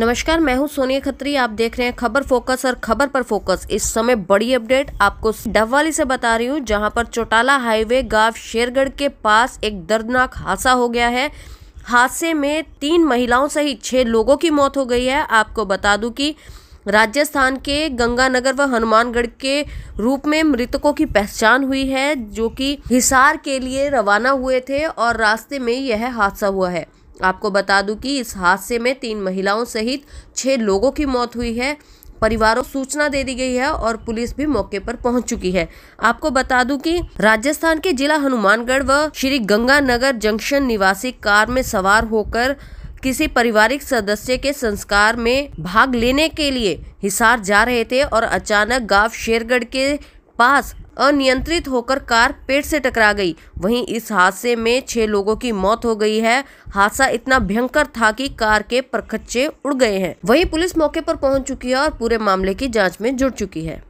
नमस्कार मैं हूं सोनिया खत्री आप देख रहे हैं खबर फोकस और खबर पर फोकस इस समय बड़ी अपडेट आपको डबवाली से बता रही हूं जहां पर चौटाला हाईवे गांव शेरगढ़ के पास एक दर्दनाक हादसा हो गया है हादसे में तीन महिलाओं सहित छह लोगों की मौत हो गई है आपको बता दूं कि राजस्थान के गंगानगर व हनुमानगढ़ के रूप में मृतकों की पहचान हुई है जो कि हिसार के लिए रवाना हुए थे और रास्ते में यह हादसा हुआ है आपको बता दूं कि इस हादसे में तीन महिलाओं सहित छह लोगों की मौत हुई है परिवारों सूचना दे दी गई है और पुलिस भी मौके पर पहुंच चुकी है आपको बता दूं कि राजस्थान के जिला हनुमानगढ़ व श्री गंगानगर जंक्शन निवासी कार में सवार होकर किसी पारिवारिक सदस्य के संस्कार में भाग लेने के लिए हिसार जा रहे थे और अचानक गांव शेरगढ़ के पास अनियंत्रित होकर कार पेड़ से टकरा गई वहीं इस हादसे में छह लोगों की मौत हो गई है हादसा इतना भयंकर था कि कार के परखच्चे उड़ गए हैं वहीं पुलिस मौके पर पहुंच चुकी है और पूरे मामले की जांच में जुट चुकी है